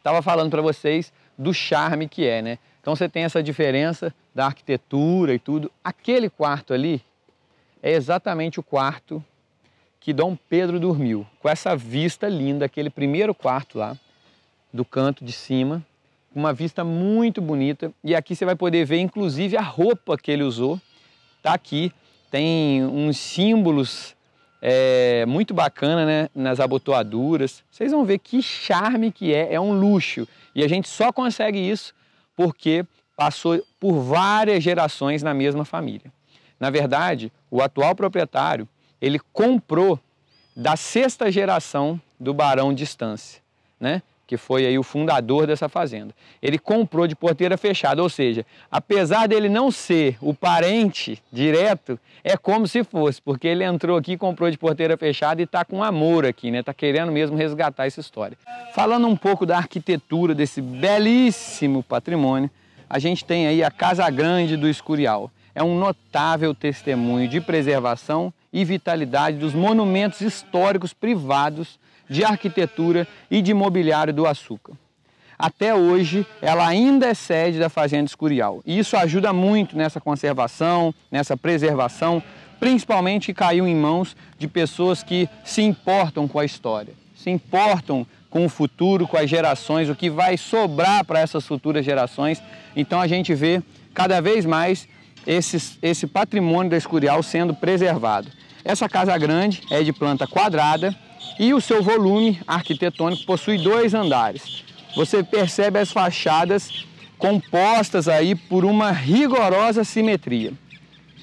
Estava falando para vocês do charme que é, né? Então você tem essa diferença da arquitetura e tudo. Aquele quarto ali é exatamente o quarto que Dom Pedro dormiu, com essa vista linda, aquele primeiro quarto lá, do canto de cima, uma vista muito bonita. E aqui você vai poder ver, inclusive, a roupa que ele usou. Tá aqui, tem uns símbolos é muito bacana né? nas abotoaduras. Vocês vão ver que charme que é, é um luxo. E a gente só consegue isso porque passou por várias gerações na mesma família. Na verdade, o atual proprietário, ele comprou da sexta geração do Barão Distância, né? que foi aí o fundador dessa fazenda. Ele comprou de porteira fechada, ou seja, apesar dele não ser o parente direto, é como se fosse, porque ele entrou aqui, comprou de porteira fechada e está com amor aqui, né? Está querendo mesmo resgatar essa história. Falando um pouco da arquitetura desse belíssimo patrimônio, a gente tem aí a Casa Grande do Escurial. É um notável testemunho de preservação e vitalidade dos monumentos históricos privados de arquitetura e de mobiliário do Açúcar. Até hoje, ela ainda é sede da Fazenda Escurial. E isso ajuda muito nessa conservação, nessa preservação, principalmente caiu em mãos de pessoas que se importam com a história, se importam com o futuro, com as gerações, o que vai sobrar para essas futuras gerações. Então a gente vê cada vez mais esse, esse patrimônio da Escurial sendo preservado. Essa casa grande é de planta quadrada e o seu volume arquitetônico possui dois andares. Você percebe as fachadas compostas aí por uma rigorosa simetria.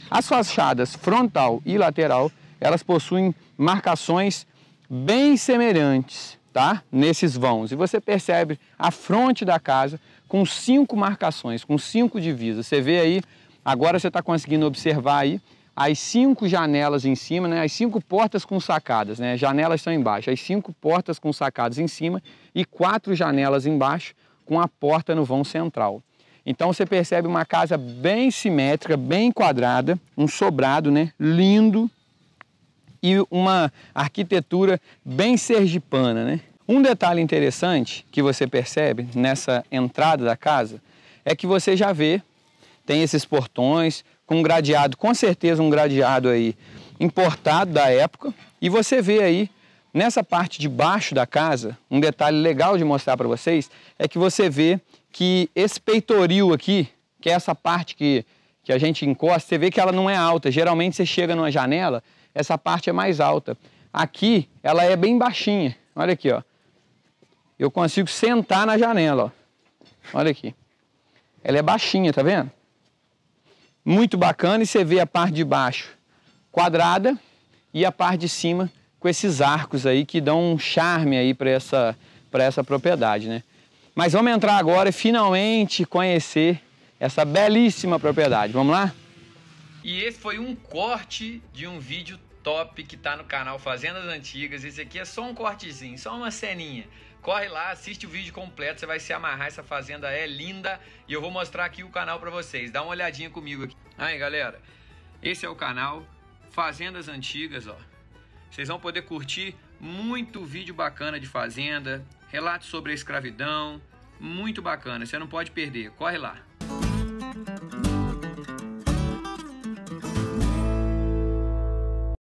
As fachadas frontal e lateral, elas possuem marcações bem semelhantes, tá? Nesses vãos. E você percebe a fronte da casa com cinco marcações, com cinco divisas. Você vê aí Agora você está conseguindo observar aí as cinco janelas em cima, né? as cinco portas com sacadas, né? janelas estão embaixo, as cinco portas com sacadas em cima e quatro janelas embaixo com a porta no vão central. Então você percebe uma casa bem simétrica, bem quadrada, um sobrado né? lindo e uma arquitetura bem sergipana. Né? Um detalhe interessante que você percebe nessa entrada da casa é que você já vê tem esses portões com um gradeado, com certeza um gradeado aí importado da época. E você vê aí nessa parte de baixo da casa, um detalhe legal de mostrar para vocês é que você vê que esse peitoril aqui, que é essa parte que, que a gente encosta, você vê que ela não é alta. Geralmente você chega numa janela, essa parte é mais alta. Aqui ela é bem baixinha. Olha aqui, ó. Eu consigo sentar na janela, ó. Olha aqui. Ela é baixinha, tá vendo? muito bacana e você vê a parte de baixo quadrada e a parte de cima com esses arcos aí que dão um charme aí para essa, para essa propriedade, né? Mas vamos entrar agora e finalmente conhecer essa belíssima propriedade. Vamos lá? E esse foi um corte de um vídeo top que está no canal Fazendas Antigas. Esse aqui é só um cortezinho, só uma ceninha. Corre lá, assiste o vídeo completo, você vai se amarrar, essa fazenda é linda e eu vou mostrar aqui o canal para vocês. Dá uma olhadinha comigo aqui. Aí, galera, esse é o canal Fazendas Antigas, ó. Vocês vão poder curtir muito vídeo bacana de fazenda, relatos sobre a escravidão, muito bacana, você não pode perder. Corre lá.